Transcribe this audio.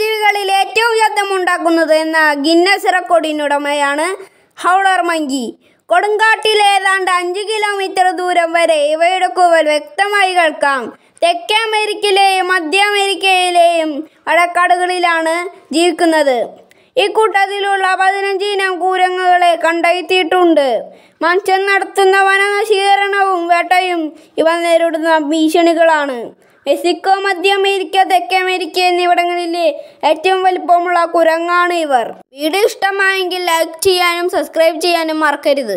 ജീവികളിൽ ഏറ്റവും ഉണ്ടാക്കുന്നത് എന്ന ഗിന്നസ് റെക്കോർഡിനുടമയാണ് ഹൗളർ മങ്കി കൊടുങ്കാട്ടിൽ ഏതാണ്ട് അഞ്ച് കിലോമീറ്റർ ദൂരം വരെ ഇവയുടെ കൂവൽ വ്യക്തമായി കേൾക്കാം തെക്കേ അമേരിക്കയിലെയും മധ്യ അമേരിക്കയിലെയും വടക്കാടുകളിലാണ് ജീവിക്കുന്നത് ഇക്കൂട്ടത്തിലുള്ള പതിനഞ്ച് ഇനം കൂരങ്ങുകളെ കണ്ടെത്തിയിട്ടുണ്ട് മനുഷ്യൻ നടത്തുന്ന വനനശീകരണവും വേട്ടയും ഇവ നേരിടുന്ന ഭീഷണികളാണ് മെക്സിക്കോ മധ്യ അമേരിക്ക തെക്കേ അമേരിക്ക എന്നിവിടങ്ങളിലെ ഏറ്റവും വലിപ്പമുള്ള കുരങ്ങാണ് ഇവർ വീഡിയോ ഇഷ്ടമായെങ്കിൽ ലൈക്ക് ചെയ്യാനും സബ്സ്ക്രൈബ് ചെയ്യാനും മറക്കരുത്